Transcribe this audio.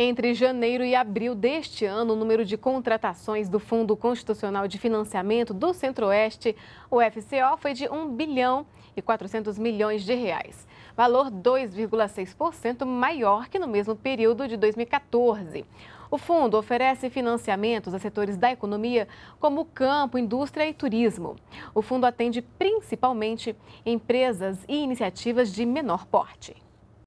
Entre janeiro e abril deste ano, o número de contratações do Fundo Constitucional de Financiamento do Centro-Oeste, o FCO, foi de 1 bilhão e 400 milhões de reais, valor 2,6% maior que no mesmo período de 2014. O fundo oferece financiamentos a setores da economia como campo, indústria e turismo. O fundo atende principalmente empresas e iniciativas de menor porte.